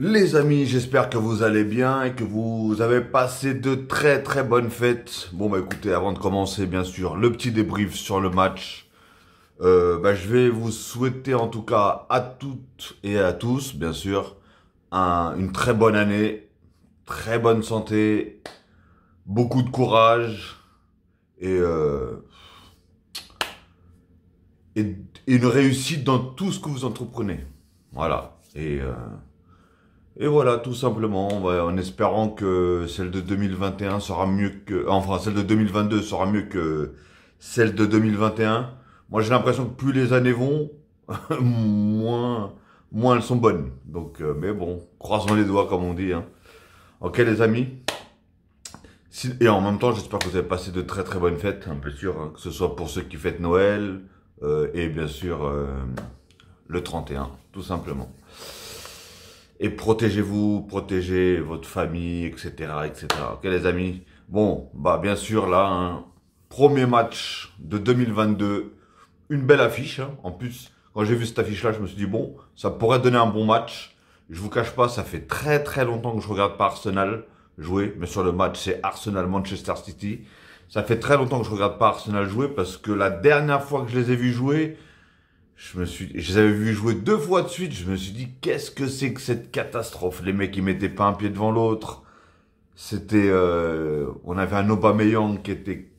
Les amis, j'espère que vous allez bien et que vous avez passé de très très bonnes fêtes. Bon bah écoutez, avant de commencer bien sûr le petit débrief sur le match, euh, bah, je vais vous souhaiter en tout cas à toutes et à tous bien sûr une très bonne année, très bonne santé, beaucoup de courage et, euh, une réussite dans tout ce que vous entreprenez. Voilà. Et euh, et voilà, tout simplement, en espérant que celle de 2021 sera mieux que... Enfin, celle de 2022 sera mieux que celle de 2021. Moi, j'ai l'impression que plus les années vont, moins, moins elles sont bonnes. Donc, euh, mais bon, croisons les doigts, comme on dit. Hein. Ok, les amis Et en même temps, j'espère que vous avez passé de très très bonnes fêtes, Un peu sûr, hein, que ce soit pour ceux qui fêtent Noël, euh, et bien sûr, euh, le 31, tout simplement. Et protégez-vous, protégez votre famille, etc., etc. Ok, les amis Bon, bah bien sûr, là, un hein, premier match de 2022, une belle affiche. Hein. En plus, quand j'ai vu cette affiche-là, je me suis dit, bon, ça pourrait donner un bon match. Je vous cache pas, ça fait très très longtemps que je regarde pas Arsenal jouer, mais sur le match, c'est Arsenal-Manchester City. Ça fait très longtemps que je regarde pas Arsenal jouer parce que la dernière fois que je les ai vus jouer, je me suis, je les avais vus jouer deux fois de suite. Je me suis dit, qu'est-ce que c'est que cette catastrophe Les mecs, ils mettaient pas un pied devant l'autre. C'était, euh, on avait un Aubameyang qui était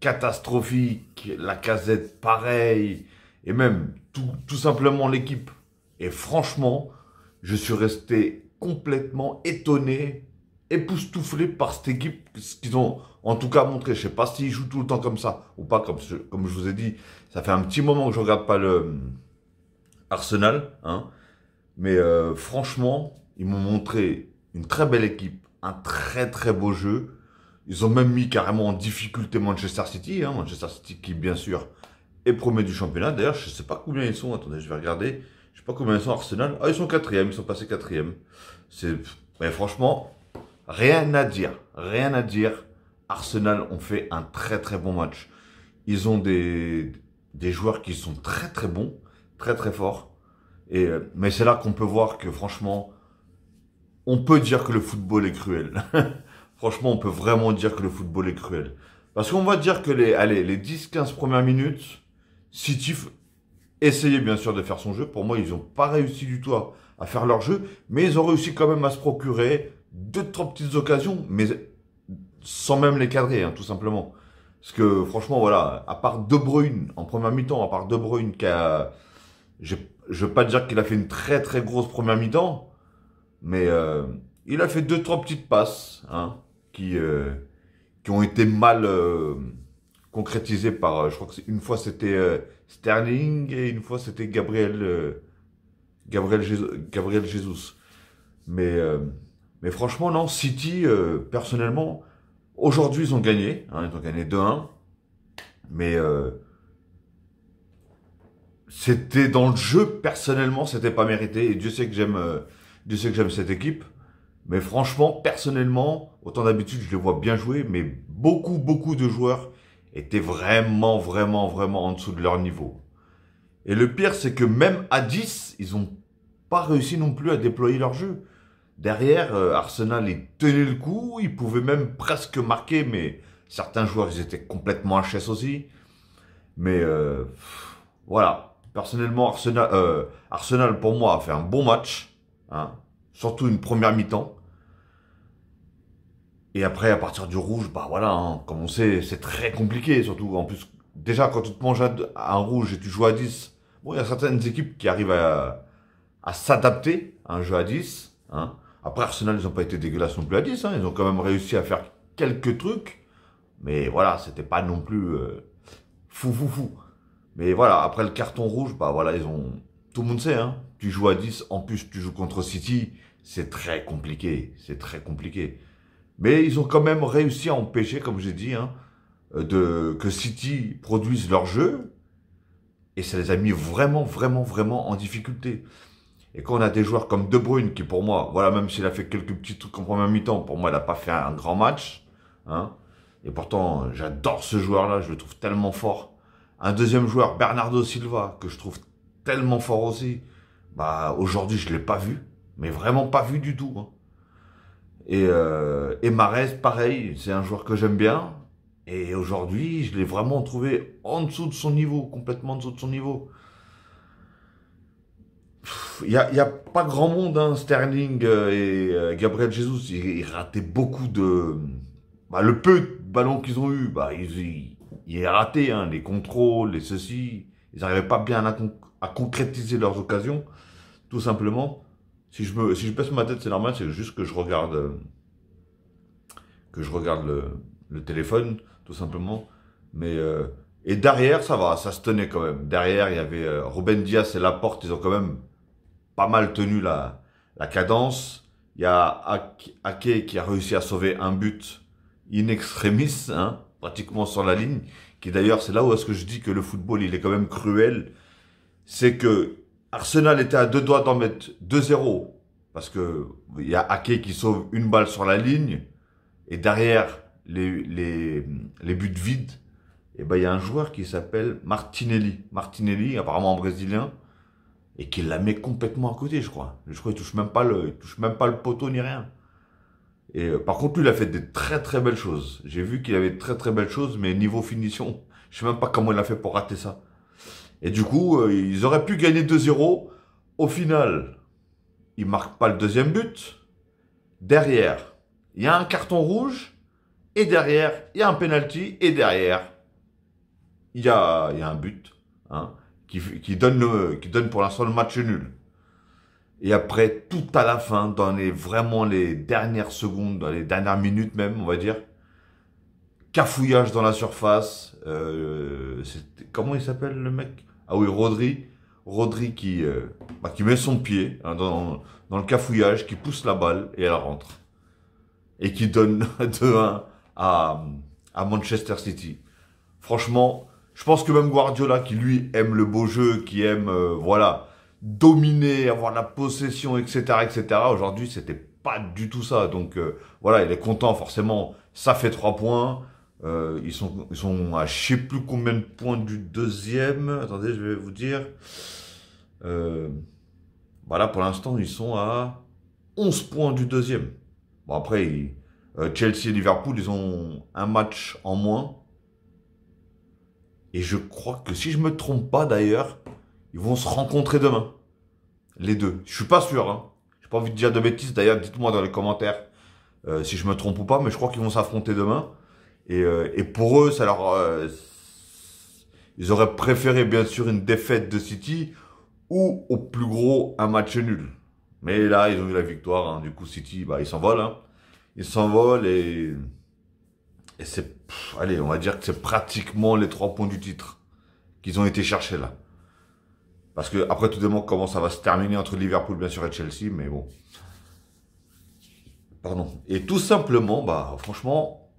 catastrophique, la Casette pareil, et même tout, tout simplement l'équipe. Et franchement, je suis resté complètement étonné époustouflé par cette équipe, ce qu'ils ont en tout cas montré. Je sais pas s'ils jouent tout le temps comme ça ou pas, comme, je, comme je vous ai dit. Ça fait un petit moment que je regarde pas le euh, Arsenal, hein. Mais euh, franchement, ils m'ont montré une très belle équipe, un très très beau jeu. Ils ont même mis carrément en difficulté Manchester City, hein. Manchester City qui bien sûr est premier du championnat. D'ailleurs, je sais pas combien ils sont. Attendez, je vais regarder. Je sais pas combien ils sont Arsenal. Ah, ils sont quatrième, ils sont passés quatrième. C'est, mais franchement, Rien à dire, rien à dire. Arsenal ont fait un très très bon match. Ils ont des, des joueurs qui sont très très bons, très très forts. Et, euh, mais c'est là qu'on peut voir que franchement, on peut dire que le football est cruel. franchement, on peut vraiment dire que le football est cruel. Parce qu'on va dire que les, allez, les 10-15 premières minutes, City essayait bien sûr de faire son jeu. Pour moi, ils n'ont pas réussi du tout à, faire leur jeu, mais ils ont réussi quand même à se procurer deux, trois petites occasions, mais sans même les cadrer, hein, tout simplement. Parce que franchement, voilà, à part De Bruyne, en première mi-temps, à part De Bruyne qui a... Je ne veux pas dire qu'il a fait une très très grosse première mi-temps, mais euh, il a fait deux, trois petites passes hein, qui, euh, qui ont été mal euh, concrétisées par... Je crois que une fois c'était Sterling et une fois c'était Gabriel, Gabriel, Gabriel Jesus. Mais mais franchement, non, City, euh, personnellement, aujourd'hui, ils ont gagné. Hein, ils ont gagné 2-1. Mais euh, c'était dans le jeu, personnellement, c'était pas mérité. Et Dieu sait que j'aime euh, Dieu sait que j'aime cette équipe. Mais franchement, personnellement, autant d'habitude, je les vois bien jouer. Mais beaucoup, beaucoup de joueurs étaient vraiment, vraiment, vraiment en dessous de leur niveau. Et le pire, c'est que même à 10, ils n'ont pas réussi non plus à déployer leur jeu. Derrière, euh, Arsenal, il tenait le coup, il pouvait même presque marquer, mais certains joueurs, ils étaient complètement HS aussi. Mais euh, voilà, personnellement, Arsenal, euh, Arsenal, pour moi, a fait un bon match, hein. surtout une première mi-temps. Et après, à partir du rouge, bah voilà, hein, comme on sait, c'est très compliqué, surtout. En plus, déjà, quand tu te manges un rouge et tu joues à 10, il y a certaines équipes qui arrivent à, s'adapter à un jeu à 10, après, Arsenal, ils n'ont pas été dégueulasses non plus à 10. Hein. Ils ont quand même réussi à faire quelques trucs. Mais voilà, c'était pas non plus euh, fou, fou, fou. Mais voilà, après le carton rouge, bah voilà, ils ont. Tout le monde sait, hein. Tu joues à 10, en plus tu joues contre City, c'est très compliqué. C'est très compliqué. Mais ils ont quand même réussi à empêcher, comme j'ai dit, hein, de, que City produise leur jeu. Et ça les a mis vraiment, vraiment, vraiment en difficulté. Et quand on a des joueurs comme De Bruyne, qui pour moi, voilà, même s'il a fait quelques petits trucs en première mi-temps, pour moi, il n'a pas fait un grand match. Hein. Et pourtant, j'adore ce joueur-là, je le trouve tellement fort. Un deuxième joueur, Bernardo Silva, que je trouve tellement fort aussi. Bah, aujourd'hui, je ne l'ai pas vu, mais vraiment pas vu du tout. Hein. Et, euh, et pareil, c'est un joueur que j'aime bien. Et aujourd'hui, je l'ai vraiment trouvé en dessous de son niveau, complètement en dessous de son niveau il n'y a, pas grand monde, hein, Sterling euh, et euh, Gabriel Jesus, ils, rataient beaucoup de... Bah, le peu de ballons qu'ils ont eu, bah, ils, ils, raté hein, les contrôles, les ceci. Ils n'arrivaient pas bien à, concrétiser leurs occasions, tout simplement. Si je, me, si je baisse ma tête, c'est normal, c'est juste que je regarde, euh, que je regarde le, le, téléphone, tout simplement. Mais... et derrière, ça va, ça se tenait quand même. Derrière, il y avait Robin Diaz et Laporte, ils ont quand même pas mal tenu la, la cadence. Il y a Ake qui a réussi à sauver un but in extremis, hein, pratiquement sur la ligne. Qui d'ailleurs, c'est là où est-ce que je dis que le football, il est quand même cruel. C'est que Arsenal était à deux doigts d'en mettre 2-0. Parce que il y a Ake qui sauve une balle sur la ligne. Et derrière les, les, buts vides, et eh ben, il y a un joueur qui s'appelle Martinelli. Martinelli, apparemment brésilien, et qu'il la met complètement à côté, je crois. Je crois qu'il touche même pas le, touche même pas le poteau ni rien. Et euh, par contre, lui, il a fait des très très belles choses. J'ai vu qu'il avait de très très belles choses, mais niveau finition, je sais même pas comment il a fait pour rater ça. Et du coup, euh, ils auraient pu gagner 2-0. Au final, Il marque pas le deuxième but. Derrière, il y a un carton rouge. Et derrière, il y a un penalty. Et derrière, il y a, y un but. Hein qui, donne qui donne pour l'instant le match nul. Et après, tout à la fin, dans les vraiment les dernières secondes, dans les dernières minutes même, on va dire, cafouillage dans la surface. Euh, comment il s'appelle le mec Ah oui, Rodri. Rodri qui, euh, bah, qui met son pied hein, dans, le cafouillage, qui pousse la balle et elle rentre. Et qui donne 2-1 à, à Manchester City. Franchement, je pense que même Guardiola, qui lui aime le beau jeu, qui aime, euh, voilà, dominer, avoir la possession, etc., etc., aujourd'hui, c'était pas du tout ça. Donc, euh, voilà, il est content, forcément, ça fait trois points. Euh, ils, sont, ils sont à je sais plus combien de points du deuxième. Attendez, je vais vous dire. voilà, pour l'instant, ils sont à 11 points du deuxième. Bon, après, Chelsea et Liverpool, ils ont un match en moins. Et je crois que si je me trompe pas d'ailleurs, ils vont se rencontrer demain. Les deux. Je suis pas sûr. Je hein. J'ai pas envie de dire de bêtises. D'ailleurs, dites-moi dans les commentaires euh, si je me trompe ou pas. Mais je crois qu'ils vont s'affronter demain. Et, euh, pour eux, ça leur, euh, ils auraient préféré bien sûr une défaite de City ou au plus gros un match nul. Mais là, ils ont eu la victoire. Hein. Du coup, City, bah, ils s'envolent. Hein. Ils s'envolent et et c'est, allez, on va dire que c'est pratiquement les trois points du titre qu'ils ont été chercher là. Parce que après tout dépend comment ça va se terminer entre Liverpool bien sûr et Chelsea, mais bon. Pardon. Et tout simplement, bah franchement,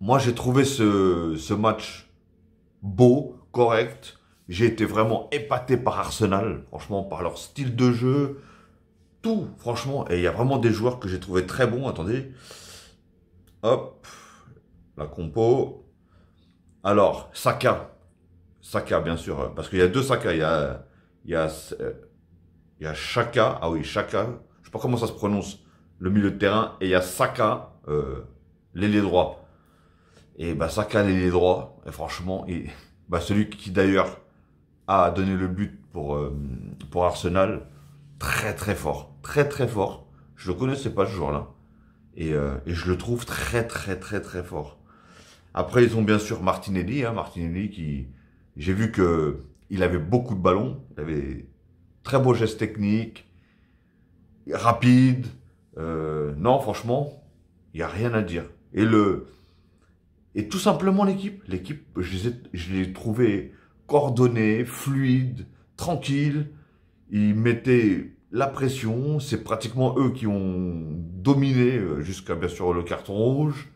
moi j'ai trouvé ce, ce match beau, correct. J'ai été vraiment épaté par Arsenal, franchement, par leur style de jeu, tout, franchement. Et il y a vraiment des joueurs que j'ai trouvé très bons. Attendez. Hop la compo. Alors, Saka. Saka, bien sûr. Euh, parce qu'il y a deux Saka. Il y a, il y a, euh, il Ah oui, Chaka, Je sais pas comment ça se prononce. Le milieu de terrain. Et il y a Saka, euh, l'ailier droit. Et bah, Saka, l'ailier droit. Et franchement, il, bah, celui qui d'ailleurs a donné le but pour, euh, pour Arsenal. Très, très fort. Très, très fort. Je le connaissais pas ce jour-là. Et, et je le trouve très, très, très, très fort. Après, ils ont bien sûr Martinelli. Hein, Martinelli qui, j'ai vu que il avait beaucoup de ballons. Il avait très beau gestes technique, rapide. Euh, non, franchement, il n'y a rien à dire. Et le, et tout simplement l'équipe. L'équipe, je l'ai trouvé coordonnée, fluide, tranquille. Ils mettaient la pression. C'est pratiquement eux qui ont dominé euh, jusqu'à bien sûr le carton rouge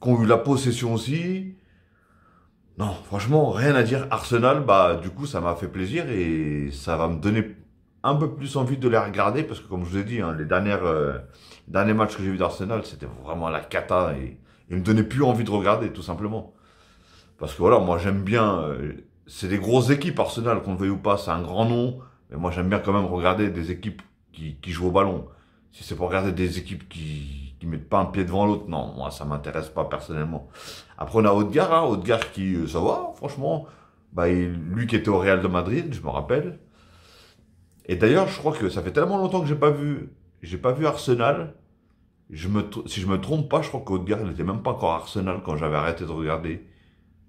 qui ont eu la possession aussi. Non, franchement, rien à dire. Arsenal, bah, du coup, ça m'a fait plaisir et ça va me donner un peu plus envie de les regarder parce que, comme je vous ai dit, hein, les dernières, euh, derniers matchs que j'ai vus d'Arsenal, c'était vraiment la cata et il me donnait plus envie de regarder, tout simplement. Parce que voilà, moi, j'aime bien. Euh, c'est des grosses équipes, Arsenal, qu'on le veuille ou pas, c'est un grand nom. Mais moi, j'aime bien quand même regarder des équipes qui jouent au ballon. Si c'est pour regarder des équipes qui qui mettent pas un pied devant l'autre, non, moi ça m'intéresse pas personnellement. Après on a Odegaard, hein, Odegaard qui, euh, ça va, franchement, bah, lui qui était au Real de Madrid, je me rappelle. Et d'ailleurs, je crois que ça fait tellement longtemps que j'ai pas vu, j'ai pas vu Arsenal. Je me, si je me trompe pas, je crois qu'Odegaard n'était même pas encore à Arsenal quand j'avais arrêté de regarder.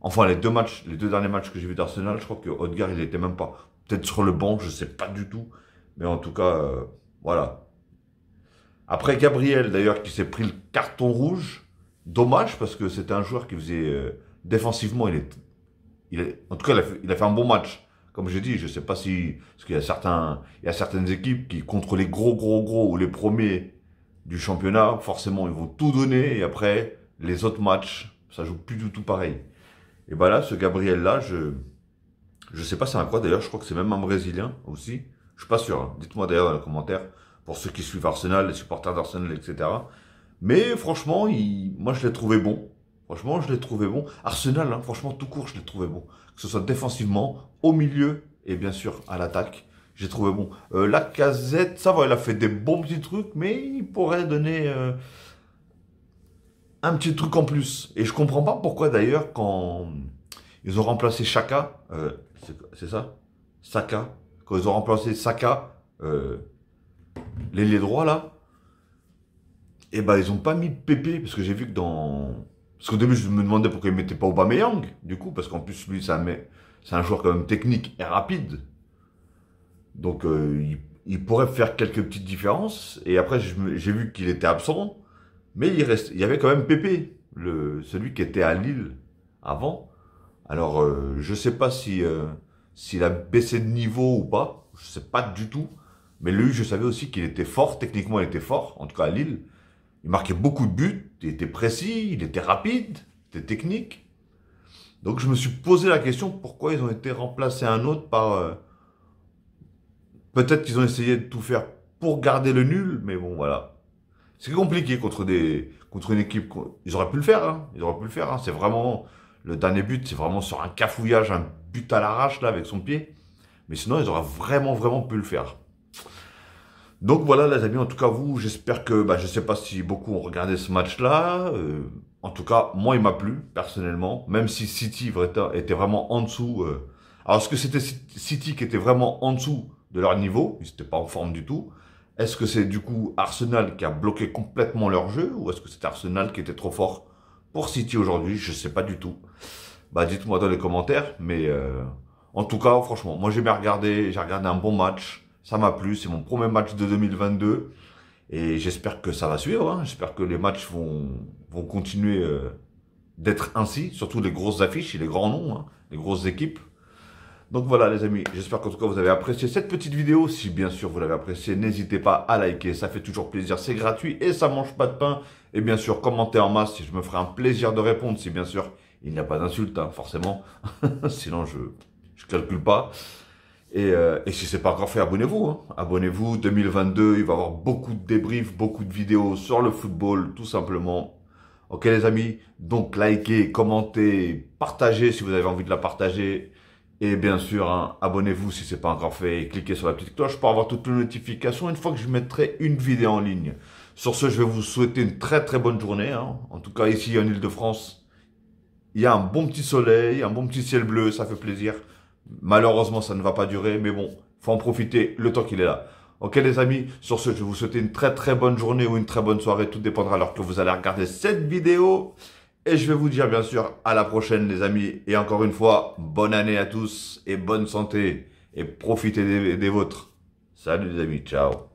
Enfin, les deux matchs, les deux derniers matchs que j'ai vu d'Arsenal, je crois que Odegaard, il n'était même pas. Peut-être sur le banc, je sais pas du tout. Mais en tout cas, euh, voilà. Après Gabriel, d'ailleurs, qui s'est pris le carton rouge, dommage, parce que c'était un joueur qui faisait euh, défensivement, il est, il en tout cas, il a, fait, un bon match. Comme j'ai dit, je ne sais pas si, parce qu'il y a certains, il certaines équipes qui, contre les gros, gros, gros, ou les premiers du championnat, forcément, ils vont tout donner, et après, les autres matchs, ça joue plus du tout pareil. Et bien là, ce Gabriel-là, je, je sais pas c'est un quoi d'ailleurs, je crois que c'est même un Brésilien aussi. Je suis pas sûr. Hein. Dites-moi d'ailleurs dans les commentaires pour ceux qui suivent Arsenal, les supporters d'Arsenal, etc. Mais franchement, il, moi je l'ai trouvé bon. Franchement, je l'ai trouvé bon. Arsenal, hein, franchement, tout court, je l'ai trouvé bon. Que ce soit défensivement, au milieu et bien sûr à l'attaque, j'ai trouvé bon. Euh, la casette, ça va, il a fait des bons petits trucs, mais il pourrait donner euh, un petit truc en plus. Et je comprends pas pourquoi d'ailleurs quand ils ont remplacé Chaka, euh, c'est ça Saka, quand ils ont remplacé Saka, les droits, là, et eh ben, ils ont pas mis Pépé, parce que j'ai vu que dans... Parce qu'au début, je me demandais pourquoi ils mettaient pas Aubameyang, du coup, parce qu'en plus, lui, c'est un, c'est un joueur quand même technique et rapide. Donc, euh, il, pourrait faire quelques petites différences. Et après, j'ai vu qu'il était absent, mais il, reste, il y avait quand même Pépé, le, celui qui était à Lille avant. Alors, je euh, je sais pas si euh, s'il a baissé de niveau ou pas. Je sais pas du tout. Mais lui, je savais aussi qu'il était fort, techniquement il était fort, en tout cas à Lille. Il marquait beaucoup de buts, il était précis, il était rapide, il était technique. Donc je me suis posé la question pourquoi ils ont été remplacés un autre par... Euh, peut-être qu'ils ont essayé de tout faire pour garder le nul, mais bon voilà. C'est compliqué contre des contre une équipe. Ils auraient pu le faire, hein. ils auraient pu le faire. Hein. C'est vraiment le dernier but, c'est vraiment sur un cafouillage, un but à l'arrache là avec son pied. Mais sinon, ils auraient vraiment vraiment pu le faire. Donc voilà les amis, en tout cas vous, j'espère que, bah, je ne sais pas si beaucoup ont regardé ce match-là. Euh, en tout cas, moi il m'a plu personnellement, même si City était vraiment en dessous. Euh. alors est-ce que c'était City qui était vraiment en dessous de leur niveau Ils n'étaient pas en forme du tout. Est-ce que c'est du coup Arsenal qui a bloqué complètement leur jeu ou est-ce que c'est Arsenal qui était trop fort pour City aujourd'hui Je ne sais pas du tout. Bah dites-moi dans les commentaires, mais euh, en tout cas franchement, moi j'ai bien regardé, j'ai regardé un bon match. Ça m'a plu, c'est mon premier match de 2022. Et j'espère que ça va suivre. Hein. J'espère que les matchs vont, vont continuer euh, d'être ainsi, surtout les grosses affiches et les grands noms, hein. les grosses équipes. Donc voilà les amis, j'espère qu'en tout cas vous avez apprécié cette petite vidéo. Si bien sûr vous l'avez appréciée, n'hésitez pas à liker, ça fait toujours plaisir, c'est gratuit et ça mange pas de pain. Et bien sûr, commentez en masse si je me ferai un plaisir de répondre, si bien sûr il n'y a pas d'insulte, hein, forcément. Sinon je je calcule pas. Et, euh, et, si c'est pas encore fait, abonnez-vous. Hein. Abonnez-vous. 2022, il va y avoir beaucoup de débriefs, beaucoup de vidéos sur le football, tout simplement. Ok les amis, donc likez, commentez, partagez si vous avez envie de la partager. Et bien sûr, hein, abonnez-vous si c'est pas encore fait et cliquez sur la petite cloche pour avoir toutes les notifications une fois que je mettrai une vidéo en ligne. Sur ce, je vais vous souhaiter une très très bonne journée. Hein. En tout cas, ici en Ile-de-France, il y a un bon petit soleil, un bon petit ciel bleu, ça fait plaisir. Malheureusement, ça ne va pas durer, mais bon, faut en profiter le temps qu'il est là. Ok les amis, sur ce, je vous souhaite une très très bonne journée ou une très bonne soirée, tout dépendra alors que vous allez regarder cette vidéo. Et je vais vous dire bien sûr à la prochaine les amis, et encore une fois, bonne année à tous et bonne santé, et profitez des, des vôtres. Salut les amis, ciao